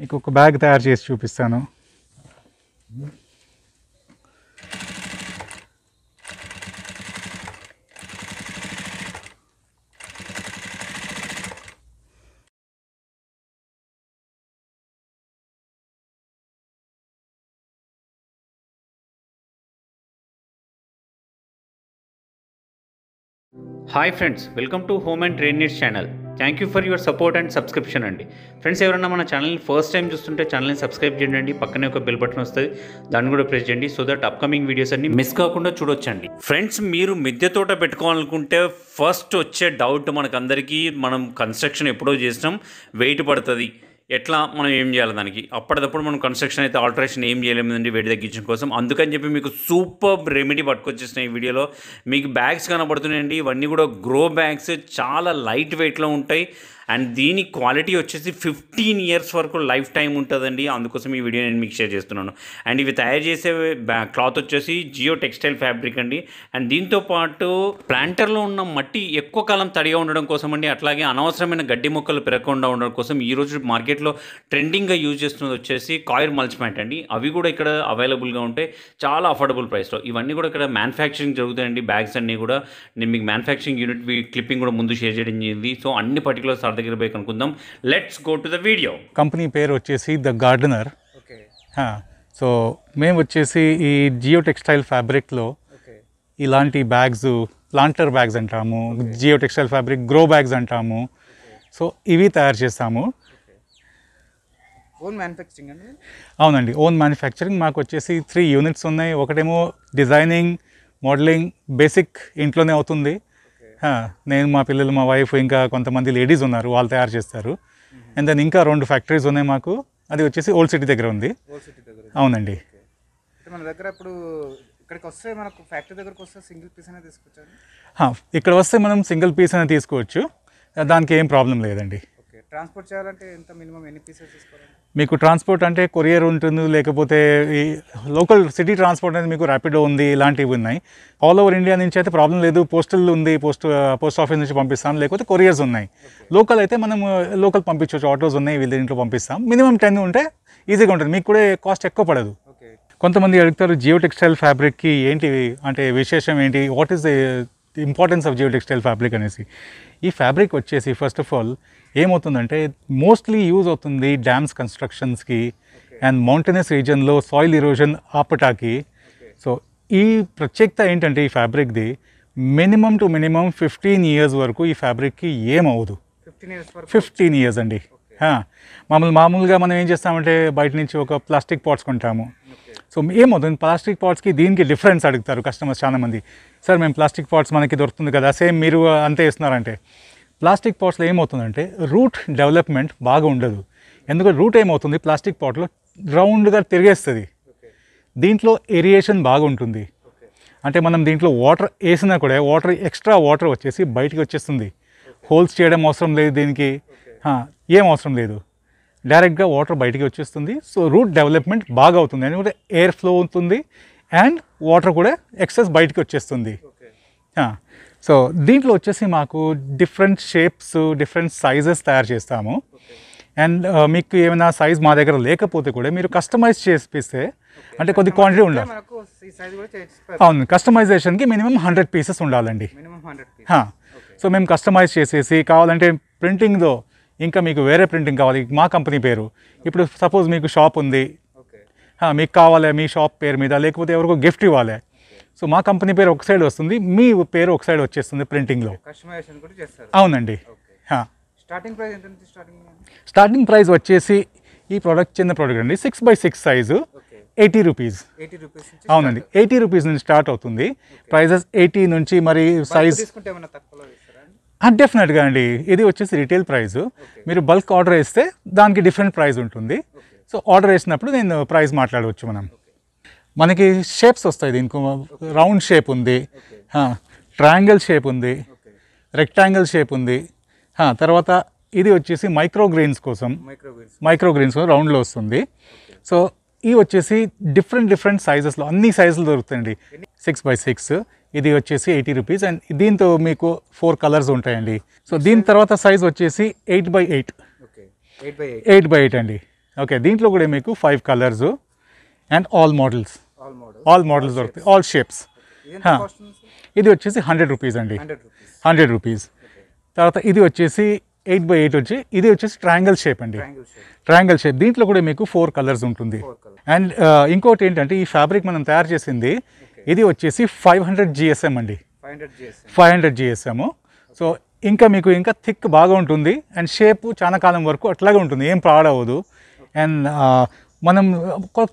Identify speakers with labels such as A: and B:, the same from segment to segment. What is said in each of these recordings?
A: మీకు ఒక బ్యాగ్ తయారు చేసి చూపిస్తాను hi friends
B: welcome to home and drainage channel thank you for your support and subscription అండి ఫ్రెండ్స్ ఎవరైనా మన ఛానల్ని ఫస్ట్ టైం చూస్తుంటే ఛానల్ని సబ్స్క్రైబ్ చేయండి పక్కనే ఒక బెల్ బటన్ వస్తుంది దాన్ని కూడా ప్రెస్ చేయండి సో దట్ అప్కమింగ్ వీడియోస్ అన్ని మిస్ కాకుండా చూడొచ్చండి ఫ్రెండ్స్ మీరు మిద్దె తోట పెట్టుకోవాలనుకుంటే ఫస్ట్ వచ్చే డౌట్ మనకందరికీ మనం కన్స్ట్రక్షన్ ఎప్పుడో చేసినాం వెయిట్ పడుతుంది ఎట్లా మనం ఏం చేయాలి దానికి అప్పటికప్పుడు మనం కన్స్ట్రక్షన్ అయితే ఆల్టరేషన్ ఏం చేయలేముందండి వేడి తగ్గించడం కోసం అందుకని చెప్పి మీకు సూపర్ రెమెడీ పట్టుకొచ్చేసిన ఈ వీడియోలో మీకు బ్యాగ్స్ కనబడుతున్నాయండి ఇవన్నీ కూడా గ్రో బ్యాగ్స్ చాలా లైట్ వెయిట్లో ఉంటాయి అండ్ దీని క్వాలిటీ వచ్చేసి ఫిఫ్టీన్ ఇయర్స్ వరకు లైఫ్ టైం ఉంటుందండి అందుకోసం ఈ వీడియో నేను మీకు షేర్ చేస్తున్నాను అండ్ ఇవి తయారు చేసే క్లాత్ వచ్చేసి జియో టెక్స్టైల్ ఫ్యాబ్రిక్ అండి అండ్ దీంతో పాటు ప్లాంటర్లో ఉన్న మట్టి ఎక్కువ కాలం తడిగా ఉండడం కోసం అండి అట్లాగే అనవసరమైన గడ్డి మొక్కలు పెరగకుండా ఉండడం కోసం ఈరోజు మార్కెట్లో ట్రెండింగ్గా యూజ్ చేస్తున్నది వచ్చేసి కాయిర్ మల్చ్ ప్యాంట్ అండి అవి కూడా ఇక్కడ అవైలబుల్గా ఉంటాయి చాలా అఫోర్డబుల్ ప్రైస్లో ఇవన్నీ కూడా ఇక్కడ మ్యానుఫ్యాక్చరింగ్ జరుగుతాయండి బ్యాగ్స్ అన్నీ కూడా నేను మీకు మ్యానుఫ్యాక్చరింగ్ యూనిట్ క్లిప్పింగ్ కూడా ముందు షేర్ చేయడం జరిగింది సో అన్ని పర్టికులర్ వారి దగ్గర పోయి కనుక్కుందాం let's go to the video
A: company పేరు వచ్చేసి ద గార్డెనర్ సో మేము వచ్చేసి ఈ జియో టెక్స్టైల్ ఫ్యాబ్రిక్లో ఇలాంటి బ్యాగ్స్ ప్లాంటర్ బ్యాగ్స్ అంటాము geo textile fabric grow bags అంటాము సో ఇవి తయారు చేస్తాము
B: ఓన్ మ్యానుఫ్యాక్చరింగ్ అండి
A: అవునండి ఓన్ మ్యానుఫ్యాక్చరింగ్ మాకు వచ్చేసి త్రీ యూనిట్స్ ఉన్నాయి ఒకటేమో డిజైనింగ్ మోడలింగ్ బేసిక్ ఇంట్లోనే అవుతుంది నేను మా పిల్లలు మా వైఫ్ ఇంకా కొంతమంది లేడీస్ ఉన్నారు వాళ్ళు తయారు చేస్తారు అండ్ దెన్ ఇంకా రెండు ఫ్యాక్టరీస్ ఉన్నాయి మాకు అది వచ్చేసి ఓల్డ్ సిటీ దగ్గర ఉంది అవునండి మన దగ్గర ఇప్పుడు
B: ఇక్కడికి వస్తే మనకు ఫ్యాక్టరీ దగ్గరకు వస్తే సింగిల్ పీస్ అనేది తీసుకోవచ్చు
A: ఇక్కడ వస్తే మనం సింగిల్ పీస్ అనేది తీసుకోవచ్చు దానికి ఏం ప్రాబ్లం లేదండి
B: ట్రాన్స్పోర్ట్ చేయాలంటే ఎంత మినిమం ఎన్ని పీసెస్ తీసుకోవాలి
A: మీకు ట్రాన్స్పోర్ట్ అంటే కొరియర్ ఉంటుంది లేకపోతే ఈ లోకల్ సిటీ ట్రాన్స్పోర్ట్ అనేది మీకు ర్యాపిడో ఉంది ఇలాంటివి ఉన్నాయి ఆల్ ఓవర్ ఇండియా నుంచి అయితే ప్రాబ్లం లేదు పోస్టల్ ఉంది పోస్ట్ పోస్ట్ ఆఫీస్ నుంచి పంపిస్తాం లేకపోతే కొరియర్స్ ఉన్నాయి లోకల్ అయితే మనం లోకల్ uh, పంపించవచ్చు ఆటోస్ ఉన్నాయి వీళ్ళ దీంట్లో పంపిస్తాం మినిమం టెన్ ఉంటే ఈజీగా ఉంటుంది మీకు కూడా కాస్ట్ ఎక్కువ పడదు కొంతమంది అడుగుతారు జియో టెక్స్టైల్ ఫ్యాబ్రిక్కి ఏంటి అంటే విశేషం ఏంటి what is the importance of geo textile fabric అనేసి ఈ ఫ్యాబ్రిక్ వచ్చేసి ఫస్ట్ ఆఫ్ ఆల్ ఏమవుతుందంటే మోస్ట్లీ యూజ్ అవుతుంది డ్యామ్స్ కన్స్ట్రక్షన్స్కి అండ్ మౌంటైనస్ రీజన్లో సాయిల్ ఇరోజన్ ఆపటాకి సో ఈ ప్రత్యేకత ఏంటంటే ఈ ఫ్యాబ్రిక్ది minimum to minimum fifteen years వరకు ఈ ఫ్యాబ్రిక్కి ఏమవుదు ఫిఫ్టీన్ ఇయర్స్ అండి మామూలు మామూలుగా మనం ఏం చేస్తామంటే బయట నుంచి ఒక ప్లాస్టిక్ పాట్స్ కొంటాము సో ఏమవుతుంది ప్లాస్టిక్ పాట్స్కి దీనికి డిఫరెన్స్ అడుగుతారు కస్టమర్స్ చాలామంది సార్ మేము ప్లాస్టిక్ పాట్స్ మనకి దొరుకుతుంది కదా సేమ్ మీరు అంతే ఇస్తున్నారంటే ప్లాస్టిక్ పాట్స్లో ఏమవుతుందంటే రూట్ డెవలప్మెంట్ బాగా ఉండదు ఎందుకంటే రూట్ ఏమవుతుంది ప్లాస్టిక్ పాట్లో రౌండ్గా తిరిగేస్తుంది దీంట్లో ఏరియేషన్ బాగుంటుంది అంటే మనం దీంట్లో వాటర్ వేసినా కూడా వాటర్ ఎక్స్ట్రా వాటర్ వచ్చేసి బయటికి వచ్చేస్తుంది హోల్స్ చేయడం అవసరం లేదు దీనికి ఏం అవసరం లేదు డైరెక్ట్గా వాటర్ బయటికి వచ్చేస్తుంది సో రూట్ డెవలప్మెంట్ బాగా అవుతుంది ఎందుకంటే ఎయిర్ ఫ్లో ఉంటుంది అండ్ వాటర్ కూడా ఎక్సెస్ బయటికి వచ్చేస్తుంది సో దీంట్లో వచ్చేసి మాకు డిఫరెంట్ షేప్స్ డిఫరెంట్ సైజెస్ తయారు చేస్తాము అండ్ uh, మీకు ఏమైనా సైజ్ మా దగ్గర లేకపోతే కూడా మీరు కస్టమైజ్ చేసిస్తే అంటే కొద్ది క్వాంటిటీ ఉండాలి అవును కస్టమైజేషన్కి మినిమం హండ్రెడ్ పీసెస్ ఉండాలండి సో మేము కస్టమైజ్ చేసేసి కావాలంటే ప్రింటింగ్లో ఇంకా మీకు వేరే ప్రింటింగ్ కావాలి మా కంపెనీ పేరు ఇప్పుడు సపోజ్ మీకు షాప్ ఉంది మీకు కావాలి మీ షాప్ పేరు మీద లేకపోతే ఎవరికో గిఫ్ట్ ఇవ్వాలి సో మా కంపెనీ పేరు ఒక సైడ్ వస్తుంది మీ పేరు ఒక సైడ్ వచ్చేస్తుంది ప్రింటింగ్లో కస్టమైజేషన్ కూడా చేస్తారు అవునండి starting price starting starting price వచ్చేసి ఈ ప్రోడక్ట్ చిన్న ప్రోడక్ట్ అండి six by six size eighty rupees అవునండి ఎయిటీ రూపీస్ నుంచి స్టార్ట్ అవుతుంది ప్రైజెస్ ఎయిటీ నుంచి మరి సైజ్ డెఫినెట్గా అండి ఇది వచ్చేసి రిటైల్ ప్రైజు మీరు బల్క్ ఆర్డర్ ఇస్తే దానికి డిఫరెంట్ ప్రైస్ ఉంటుంది సో ఆర్డర్ వేసినప్పుడు నేను ప్రైస్ మాట్లాడవచ్చు మనం మనకి షేప్స్ వస్తాయి దీనికి రౌండ్ షేప్ ఉంది ట్రయాంగిల్ షేప్ ఉంది రెక్టాంగిల్ షేప్ ఉంది తర్వాత ఇది వచ్చేసి మైక్రో గ్రీన్స్ కోసం మైక్రో గ్రీన్స్ రౌండ్లో వస్తుంది సో ఇవి వచ్చేసి డిఫరెంట్ డిఫరెంట్ సైజెస్లో అన్ని సైజులు దొరుకుతాయండి సిక్స్ బై సిక్స్ ఇది వచ్చేసి ఎయిటీ రూపీస్ అండ్ దీంతో మీకు ఫోర్ కలర్స్ ఉంటాయండి సో దీని తర్వాత సైజ్ వచ్చేసి eight by eight eight by eight అండి ఓకే దీంట్లో కూడా మీకు five colours and all models all models దొరుకుతాయి ఆల్ షేప్స్ ఇది వచ్చేసి హండ్రెడ్ రూపీస్ అండి హండ్రెడ్ రూపీస్ తర్వాత ఇది వచ్చేసి ఎయిట్ బై ఎయిట్ వచ్చి ఇది వచ్చేసి ట్రయాంగిల్ షేప్ అండి ట్రయాంగిల్ షేప్ దీంట్లో కూడా మీకు ఫోర్ కలర్స్ ఉంటుంది అండ్ uh, ఇంకోటి ఏంటంటే ఈ ఫ్యాబ్రిక్ మనం తయారు చేసింది ఇది వచ్చేసి ఫైవ్ హండ్రెడ్ జిఎస్ఎం అండి ఫైవ్ హండ్రెడ్ జిఎస్ఎం సో ఇంకా మీకు ఇంకా థిక్ బాగా ఉంటుంది అండ్ షేప్ చాలా కాలం వరకు అట్లాగే ఉంటుంది ఏం పాడవదు అండ్ మనం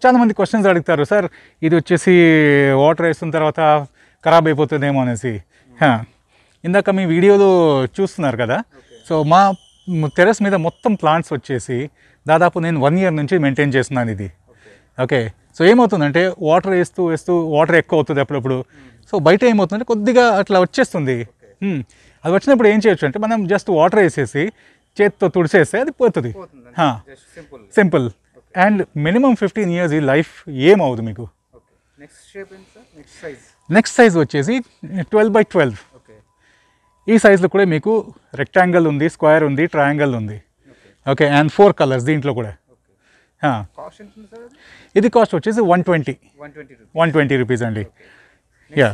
A: చాలామంది క్వశ్చన్స్ అడుగుతారు సార్ ఇది వచ్చేసి వాటర్ వేసిన తర్వాత ఖరాబ్ అయిపోతుందేమో అనేసి ఇందాక మీ వీడియోలో చూస్తున్నారు కదా సో మా టెరస్ మీద మొత్తం ప్లాంట్స్ వచ్చేసి దాదాపు నేను వన్ ఇయర్ నుంచి మెయింటైన్ చేస్తున్నాను ఇది ఓకే సో ఏమవుతుందంటే వాటర్ వేస్తూ వేస్తూ వాటర్ ఎక్కువ అవుతుంది అప్పుడప్పుడు సో బయట ఏమవుతుందంటే కొద్దిగా అట్లా వచ్చేస్తుంది అది వచ్చినప్పుడు ఏం చేయొచ్చు అంటే మనం జస్ట్ వాటర్ వేసేసి చేత్తో తుడిచేస్తే అది పోతుంది simple and minimum fifteen years ఈ లైఫ్ ఏమవుదు మీకు నెక్స్ట్ సైజ్ వచ్చేసి ట్వెల్వ్ బై ట్వెల్వ్ ఈ సైజ్లో కూడా మీకు రెక్టాంగిల్ ఉంది స్క్వేర్ ఉంది ట్రయాంగిల్ ఉంది ఓకే అండ్ ఫోర్ కలర్స్ దీంట్లో కూడా ఇది కాస్ట్ వచ్చేసి one twenty one twenty rupees అండి యా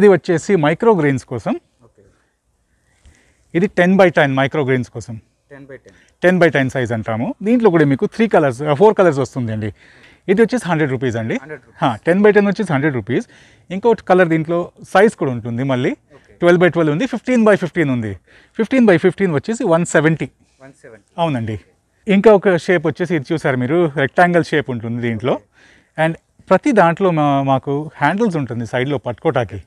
A: ఇది వచ్చేసి మైక్రో గ్రీన్స్ కోసం ఇది ten by ten micro greens కోసం టెన్ బై టెన్ సైజ్ అంటాము దీంట్లో కూడా మీకు త్రీ కలర్స్ ఫోర్ కలర్స్ వస్తుంది అండి ఇది వచ్చేసి హండ్రెడ్ రూపీస్ అండి టెన్ బై టెన్ వచ్చేసి హండ్రెడ్ రూపీస్ ఇంకోటి కలర్ దీంట్లో సైజ్ కూడా ఉంటుంది మళ్ళీ ట్వెల్వ్ బై ట్వెల్వ్ ఉంది ఫిఫ్టీన్ బై ఫిఫ్టీన్ ఉంది ఫిఫ్టీన్ బై ఫిఫ్టీన్ వచ్చేసి వన్ సెవెంటీ అవునండి ఇంకా ఒక షేప్ వచ్చేసి ఇది చూసారు మీరు రెక్టాంగిల్ షేప్ ఉంటుంది దీంట్లో అండ్ ప్రతి దాంట్లో మాకు హ్యాండిల్స్ ఉంటుంది సైడ్లో పట్టుకోటాకి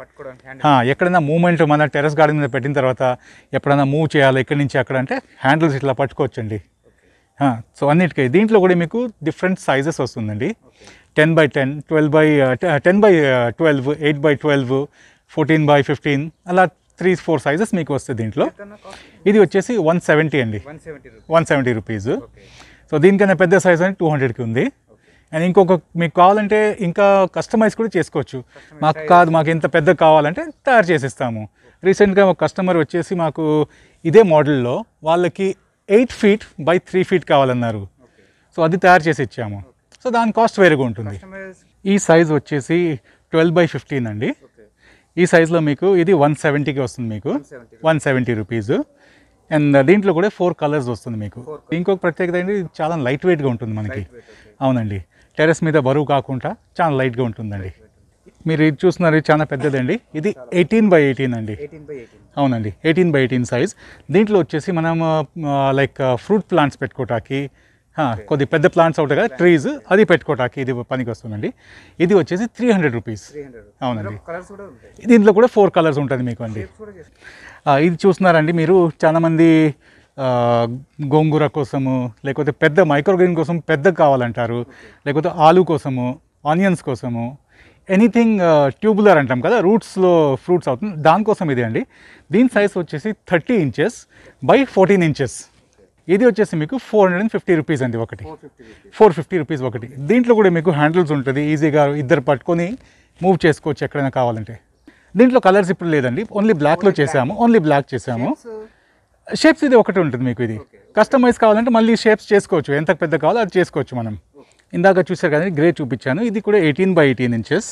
A: ఎక్కడైనా మూమెంట్ మన టెరస్ గార్డెన్ మీద పెట్టిన తర్వాత ఎప్పుడైనా మూవ్ చేయాలి ఎక్కడి నుంచి అక్కడ అంటే హ్యాండిల్స్ ఇట్లా పట్టుకోవచ్చండి సో అన్నిటికీ దీంట్లో కూడా మీకు డిఫరెంట్ సైజెస్ వస్తుందండి ten by ten twelve by ten by twelve eight by twelve fourteen by fifteen అలా త్రీ ఫోర్ సైజెస్ మీకు వస్తుంది దీంట్లో ఇది వచ్చేసి వన్ సెవెంటీ అండి వన్ సెవెంటీ రూపీస్ సో దీనికన్నా పెద్ద సైజ్ అని టూ హండ్రెడ్కి ఉంది అండ్ ఇంకొక మీకు కావాలంటే ఇంకా కస్టమైజ్ కూడా చేసుకోవచ్చు మాకు కాదు మాకు ఎంత పెద్ద కావాలంటే తయారు చేసిస్తాము రీసెంట్గా ఒక కస్టమర్ వచ్చేసి మాకు ఇదే మోడల్లో వాళ్ళకి eight feet by three feet కావాలన్నారు సో అది తయారు చేసి ఇచ్చాము సో దాని కాస్ట్ వేరుగా ఉంటుంది ఈ సైజ్ వచ్చేసి ట్వెల్వ్ బై ఫిఫ్టీన్ అండి ఈ సైజ్లో మీకు ఇది వన్ సెవెంటీకి వస్తుంది మీకు వన్ సెవెంటీ రూపీస్ అండ్ దీంట్లో కూడా ఫోర్ కలర్స్ వస్తుంది మీకు ఇంకొక ప్రత్యేకత ఏంటి చాలా లైట్ వెయిట్గా ఉంటుంది మనకి అవునండి టెరెస్ మీద బరువు కాకుండా చాలా లైట్గా ఉంటుందండి మీరు ఇది చూస్తున్నారు చాలా పెద్దదండి ఇది ఎయిటీన్ బై ఎయిటీన్ అండి అవునండి ఎయిటీన్ బై ఎయిటీన్ సైజ్ దీంట్లో వచ్చేసి మనం లైక్ ఫ్రూట్ ప్లాంట్స్ పెట్టుకోవటానికి కొద్ది పెద్ద ప్లాంట్స్ అవుతాయి కదా ట్రీస్ అది పెట్టుకోవటానికి ఇది పనికి వస్తుందండి ఇది వచ్చేసి త్రీ హండ్రెడ్ రూపీస్ అవునండి దీంట్లో కూడా ఫోర్ కలర్స్ ఉంటుంది మీకు అండి ఇది చూస్తున్నారండి మీరు చాలామంది గోంగూర కోసము లేకపోతే పెద్ద మైక్రోగ్రీన్ కోసం పెద్ద కావాలంటారు లేకపోతే ఆలు కోసము ఆనియన్స్ కోసము ఎనీథింగ్ ట్యూబులర్ అంటాం కదా రూట్స్లో ఫ్రూట్స్ అవుతుంది దానికోసం ఇది అండి దీని సైజ్ వచ్చేసి thirty inches by fourteen inches ఇది వచ్చేసి మీకు four hundred and fifty rupees అండి ఒకటి ఫోర్ ఫిఫ్టీ రూపీస్ ఒకటి దీంట్లో కూడా మీకు హ్యాండిల్స్ ఉంటుంది ఈజీగా ఇద్దరు పట్టుకొని మూవ్ చేసుకోవచ్చు ఎక్కడైనా కావాలంటే దీంట్లో కలర్స్ ఇప్పుడు లేదండి ఓన్లీ బ్లాక్లో చేసాము ఓన్లీ బ్లాక్ చేసాము షేప్స్ ఇది ఒకటి ఉంటుంది మీకు ఇది కస్టమైజ్ కావాలంటే మళ్ళీ షేప్స్ చేసుకోవచ్చు ఎంత పెద్ద కావాలో అది చేసుకోవచ్చు మనం ఇందాక చూసారు కదండి గ్రే చూపించాను ఇది కూడా eighteen by eighteen inches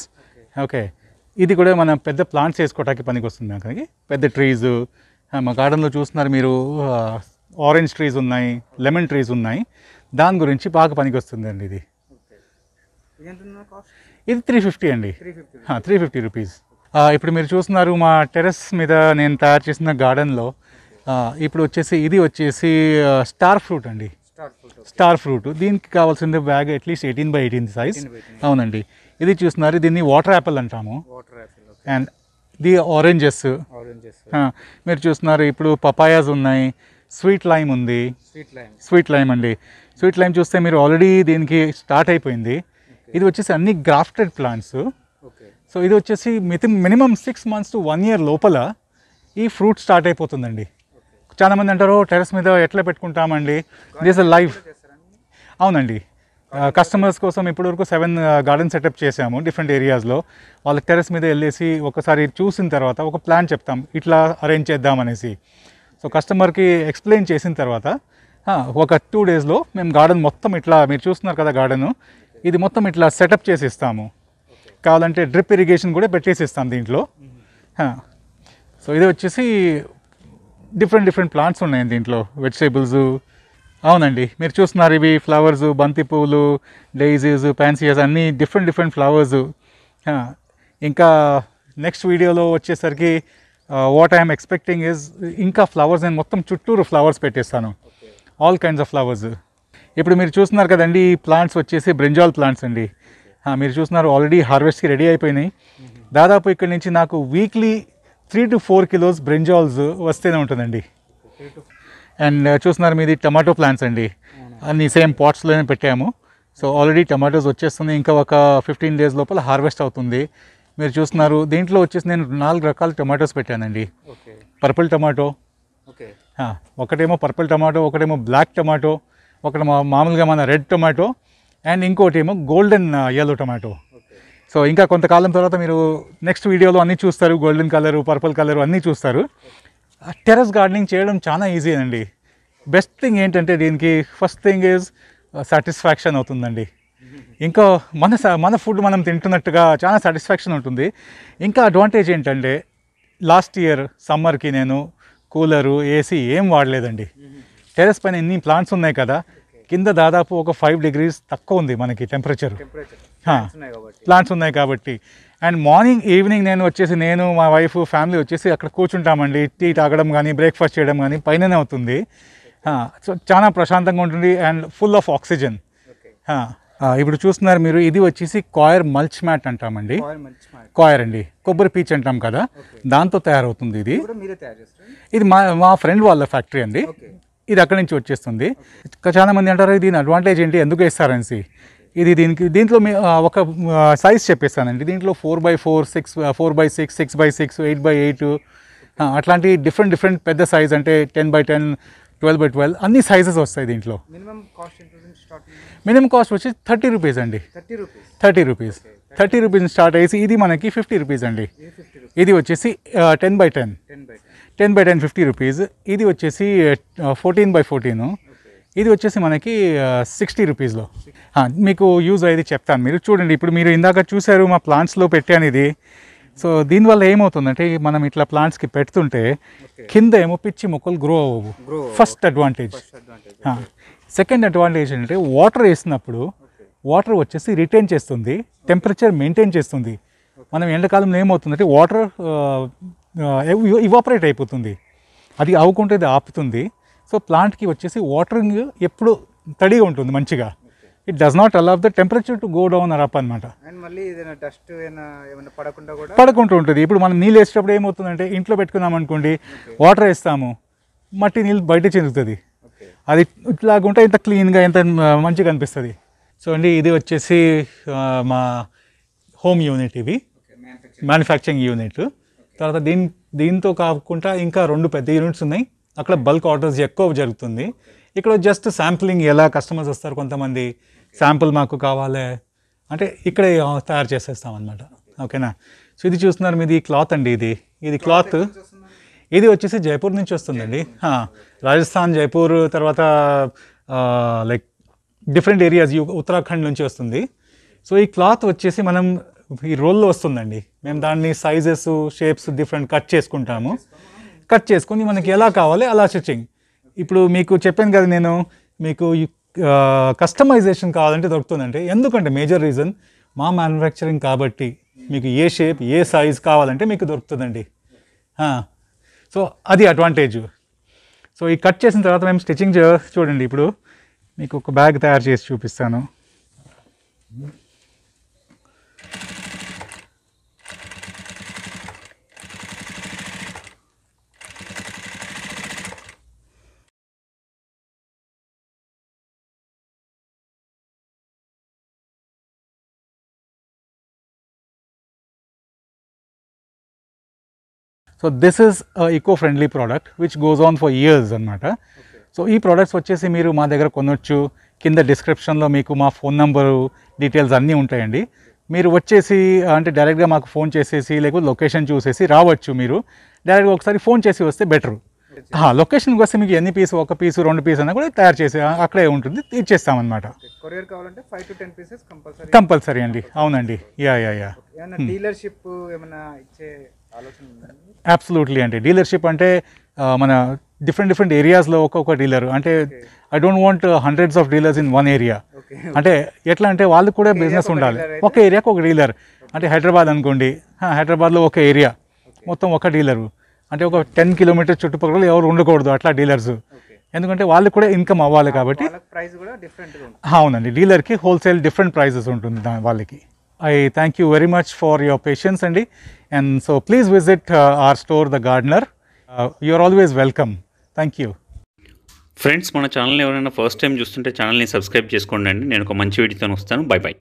A: okay ఇది కూడా మనం పెద్ద ప్లాంట్స్ వేసుకోవడానికి పనికి వస్తుంది అక్కడికి పెద్ద ట్రీస్ మా గార్డెన్లో చూస్తున్నారు మీరు ఆరెంజ్ ట్రీస్ ఉన్నాయి లెమన్ ట్రీస్ ఉన్నాయి దాని గురించి బాగా పనికి వస్తుందండి ఇది ఇది త్రీ ఫిఫ్టీ అండి త్రీ ఫిఫ్టీ రూపీస్ ఇప్పుడు మీరు చూస్తున్నారు మా టెరెస్ మీద నేను తయారు చేసిన గార్డెన్లో ఇప్పుడు వచ్చేసి ఇది వచ్చేసి స్టార్ ఫ్రూట్ అండి స్టార్ ఫ్రూట్ దీనికి కావాల్సింది bag at least eighteen by eighteen size అవునండి ఇది చూస్తున్నారు దీన్ని వాటర్ యాపిల్ అంటాము అండ్ ది ఆరెంజెస్ మీరు చూస్తున్నారు ఇప్పుడు పపాయాస్ ఉన్నాయి స్వీట్ లైమ్ ఉంది స్వీట్ లైమ్ అండి స్వీట్ లైమ్ చూస్తే మీరు ఆల్రెడీ దీనికి స్టార్ట్ అయిపోయింది ఇది వచ్చేసి అన్ని గ్రాఫ్టెడ్ ప్లాంట్స్ సో ఇది వచ్చేసి minimum six months to one year లోపల ఈ ఫ్రూట్ స్టార్ట్ అయిపోతుందండి చాలామంది అంటారు టెరస్ మీద ఎట్లా పెట్టుకుంటామండి దిస్ లైఫ్ అవునండి కస్టమర్స్ కోసం ఇప్పటివరకు సెవెన్ గార్డెన్ సెటప్ చేసాము డిఫరెంట్ ఏరియాస్లో వాళ్ళ టెరస్ మీద వెళ్ళేసి ఒకసారి చూసిన తర్వాత ఒక ప్లాన్ చెప్తాం ఇట్లా అరేంజ్ చేద్దామనేసి సో కస్టమర్కి ఎక్స్ప్లెయిన్ చేసిన తర్వాత ఒక టూ డేస్లో మేము గార్డెన్ మొత్తం ఇట్లా మీరు చూస్తున్నారు కదా గార్డెన్ ఇది మొత్తం ఇట్లా సెటప్ చేసి ఇస్తాము కావాలంటే డ్రిప్ ఇరిగేషన్ కూడా పెట్టేసి ఇస్తాం దీంట్లో సో ఇది వచ్చేసి డిఫరెంట్ డిఫరెంట్ ప్లాంట్స్ ఉన్నాయి దీంట్లో వెజిటేబుల్స్ అవునండి మీరు చూస్తున్నారు ఇవి ఫ్లవర్స్ బంతి పువ్వులు డైజీస్ ఫ్యాన్సీస్ అన్నీ డిఫరెంట్ డిఫరెంట్ ఫ్లవర్స్ ఇంకా నెక్స్ట్ వీడియోలో వచ్చేసరికి వాట్ ఐఎమ్ ఎక్స్పెక్టింగ్ ఇస్ ఇంకా ఫ్లవర్స్ నేను మొత్తం చుట్టూరు ఫ్లవర్స్ పెట్టేస్తాను ఆల్ కైండ్స్ ఆఫ్ ఫ్లవర్స్ ఇప్పుడు మీరు చూస్తున్నారు కదండి ప్లాంట్స్ వచ్చేసి బ్రింజాల్ ప్లాంట్స్ అండి మీరు చూస్తున్నారు ఆల్రెడీ హార్వెస్ట్కి రెడీ అయిపోయినాయి దాదాపు ఇక్కడ నుంచి నాకు weekly three to four kilos brinjals వస్తేనే ఉంటుందండి అండ్ uh, చూస్తున్నారు మీది టమాటో ప్లాంట్స్ అండి అన్ని సేమ్ పాట్స్లోనే పెట్టాము సో ఆల్రెడీ టమాటోస్ వచ్చేస్తుంది ఇంకా ఒక ఫిఫ్టీన్ డేస్ లోపల హార్వెస్ట్ అవుతుంది మీరు చూస్తున్నారు దీంట్లో వచ్చేసి నేను నాలుగు రకాల టమాటోస్ పెట్టానండి పర్పుల్ టమాటో ఒకటేమో పర్పుల్ టమాటో ఒకటేమో బ్లాక్ టమాటో ఒకటి మామూలుగా మన రెడ్ టమాటో అండ్ ఇంకోటేమో ఏమో గోల్డెన్ ఎల్లో టమాటో సో ఇంకా కొంతకాలం తర్వాత మీరు నెక్స్ట్ వీడియోలో అన్నీ చూస్తారు గోల్డెన్ కలర్ పర్పుల్ కలర్ అన్నీ చూస్తారు టెరస్ గార్డెనింగ్ చేయడం చాలా ఈజీ అండి బెస్ట్ థింగ్ ఏంటంటే దీనికి ఫస్ట్ థింగ్ ఈజ్ సాటిస్ఫాక్షన్ అవుతుందండి ఇంకా మన మన ఫుడ్ మనం తింటున్నట్టుగా చాలా సాటిస్ఫాక్షన్ ఉంటుంది ఇంకా అడ్వాంటేజ్ ఏంటంటే లాస్ట్ ఇయర్ సమ్మర్కి నేను కూలరు ఏసీ ఏం వాడలేదండి టెరెస్ పైన ఎన్ని ప్లాంట్స్ ఉన్నాయి కదా కింద దాదాపు ఒక ఫైవ్ డిగ్రీస్ తక్కువ ఉంది మనకి టెంపరేచర్ ప్లాంట్స్ ఉన్నాయి కాబట్టి అండ్ మార్నింగ్ ఈవినింగ్ నేను వచ్చేసి నేను మా వైఫ్ ఫ్యామిలీ వచ్చేసి అక్కడ కూర్చుంటామండి టీ తాగడం కానీ బ్రేక్ఫాస్ట్ చేయడం కానీ పైననే అవుతుంది సో చాలా ప్రశాంతంగా ఉంటుంది అండ్ ఫుల్ ఆఫ్ ఆక్సిజన్ ఇప్పుడు చూస్తున్నారు మీరు ఇది వచ్చేసి కాయర్ మల్చ్ మ్యాట్ అంటామండి కాయర్ అండి కొబ్బరి పీచ్ అంటాం కదా దాంతో తయారవుతుంది ఇది ఇది మా మా ఫ్రెండ్ వాళ్ళ ఫ్యాక్టరీ అండి ఇది అక్కడి నుంచి వచ్చేస్తుంది చాలామంది అంటారు దీని అడ్వాంటేజ్ ఏంటి ఎందుకు వేస్తారనేసి ఇది దీనికి దీంట్లో మీ ఒక సైజ్ చెప్పేస్తానండి దీంట్లో four by four six four by six six by six eight by eight అట్లాంటి డిఫరెంట్ డిఫరెంట్ పెద్ద సైజ్ అంటే ten by ten twelve by twelve అన్ని సైజెస్ వస్తాయి దీంట్లో మినిమం కాస్ట్ వచ్చి థర్టీ రూపీస్ అండి thirty rupees thirty rupees start అయ్యేసి ఇది మనకి ఫిఫ్టీ రూపీస్ అండి ఇది వచ్చేసి ten by ten ten by ten fifty rupees ఇది వచ్చేసి ఫోర్టీన్ బై ఫోర్టీను ఇది వచ్చేసి మనకి సిక్స్టీ రూపీస్లో మీకు యూజ్ అయ్యేది చెప్తాను మీరు చూడండి ఇప్పుడు మీరు ఇందాక చూశారు మా ప్లాంట్స్లో పెట్టాను ఇది సో దీనివల్ల ఏమవుతుందంటే మనం ఇట్లా ప్లాంట్స్కి పెడుతుంటే కింద ఏమో పిచ్చి మొక్కలు గ్రో అవ్వవు ఫస్ట్ అడ్వాంటేజ్ సెకండ్ అడ్వాంటేజ్ ఏంటంటే వాటర్ వేసినప్పుడు వాటర్ వచ్చేసి రిటైన్ చేస్తుంది టెంపరేచర్ మెయింటైన్ చేస్తుంది మనం ఎండాకాలంలో ఏమవుతుందంటే వాటర్ ఇవాపరేట్ అయిపోతుంది అది అవ్వకుంటే అది ఆపుతుంది సో ప్లాంట్కి వచ్చేసి వాటరింగ్ ఎప్పుడు తడిగా ఉంటుంది మంచిగా it does not allow the temperature to go down or up అనమాట
B: డస్ట్ పడకుండా
A: పడకుండా ఉంటుంది ఇప్పుడు మనం నీళ్ళు వేసేటప్పుడు ఏమవుతుందంటే ఇంట్లో పెట్టుకున్నాం అనుకోండి వాటర్ వేస్తాము మట్టి నీళ్ళు బయట చెందుతుంది అది ఇట్లాగుంటే ఇంత క్లీన్గా ఎంత మంచిగా అనిపిస్తుంది సో అండి ఇది వచ్చేసి మా హోమ్ యూనిట్ ఇవి మ్యానుఫ్యాక్చరింగ్ యూనిట్ తర్వాత దీని దీంతో కాకుండా ఇంకా రెండు పెద్ద యూనిట్స్ ఉన్నాయి అక్కడ బల్క్ ఆర్డర్స్ ఎక్కువ జరుగుతుంది ఇక్కడ జస్ట్ శాంప్లింగ్ ఎలా కస్టమర్స్ వస్తారు కొంతమంది శాంపుల్ మాకు కావాలి అంటే ఇక్కడే తయారు చేసేస్తాం అనమాట ఓకేనా సో ఇది చూస్తున్నారు మీది క్లాత్ అండి ఇది ఇది క్లాత్ ఇది వచ్చేసి జైపూర్ నుంచి వస్తుందండి రాజస్థాన్ జైపూర్ తర్వాత లైక్ డిఫరెంట్ ఏరియాస్ ఉత్తరాఖండ్ నుంచి వస్తుంది సో ఈ క్లాత్ వచ్చేసి మనం ఈ రోల్లో వస్తుందండి మేము దాన్ని సైజెస్ షేప్స్ డిఫరెంట్ కట్ చేసుకుంటాము కట్ చేసుకుని మనకి ఎలా కావాలి అలా స్టిచ్చింగ్ ఇప్పుడు మీకు చెప్పాను కదా నేను మీకు కస్టమైజేషన్ కావాలంటే దొరుకుతుందంటే ఎందుకంటే మేజర్ రీజన్ మా మ్యానుఫ్యాక్చరింగ్ కాబట్టి మీకు ఏ షేప్ ఏ సైజ్ కావాలంటే మీకు దొరుకుతుందండి సో అది అడ్వాంటేజ్ సో ఈ కట్ చేసిన తర్వాత మేము స్టిచ్చింగ్ చూడండి ఇప్పుడు మీకు ఒక బ్యాగ్ తయారు చేసి చూపిస్తాను so this is eco friendly product which goes on for years అనమాట సో ఈ ప్రోడక్ట్స్ వచ్చేసి మీరు మా దగ్గర కొనొచ్చు కింద డిస్క్రిప్షన్లో మీకు మా ఫోన్ నెంబరు డీటెయిల్స్ అన్నీ ఉంటాయండి మీరు వచ్చేసి అంటే డైరెక్ట్గా మాకు ఫోన్ చేసేసి లేకపోతే లొకేషన్ చూసేసి రావచ్చు మీరు డైరెక్ట్గా ఒకసారి ఫోన్ చేసి వస్తే బెటరు లొకేషన్కి వస్తే మీకు ఎన్ని పీస్ ఒక పీసు రెండు పీస్ అన్నా కూడా తయారు చేసి అక్కడే ఉంటుంది ఇచ్చేస్తామన్నమాట courier five ten pieces compulsory compulsory అండి అవునండి యా యా యా డీలర్షిప్ ఏమైనా ఇచ్చే ఆలోచన అబ్సల్యూట్లీ అంటే డీలర్షిప్ అంటే మన డిఫరెంట్ డిఫరెంట్ ఏరియాస్లో ఒక్కొక్క డీలర్ అంటే I don't want hundreds of dealers in one area అంటే ఎట్లా అంటే వాళ్ళకి కూడా బిజినెస్ ఉండాలి ఒక ఏరియాకు ఒక డీలర్ అంటే హైదరాబాద్ అనుకోండి హైదరాబాద్లో ఒక ఏరియా మొత్తం ఒక డీలరు అంటే ఒక టెన్ కిలోమీటర్ చుట్టుపక్కల ఎవరు ఉండకూడదు అట్లా డీలర్స్ ఎందుకంటే వాళ్ళకి కూడా ఇన్కమ్ అవ్వాలి కాబట్టి అవునండి డీలర్కి హోల్సేల్ డిఫరెంట్ ప్రైజెస్ ఉంటుంది దాని వాళ్ళకి I thank you very much for your patience అండి and so please visit our store the gardener gardener are always welcome thank you
B: friends మన ఛానల్ని ఎవరైనా ఫస్ట్ టైం చూస్తుంటే ఛానల్ని సబ్స్క్రైబ్ చేసుకోండి అండి నేను ఒక మంచి వీడియోతో వస్తాను బై బై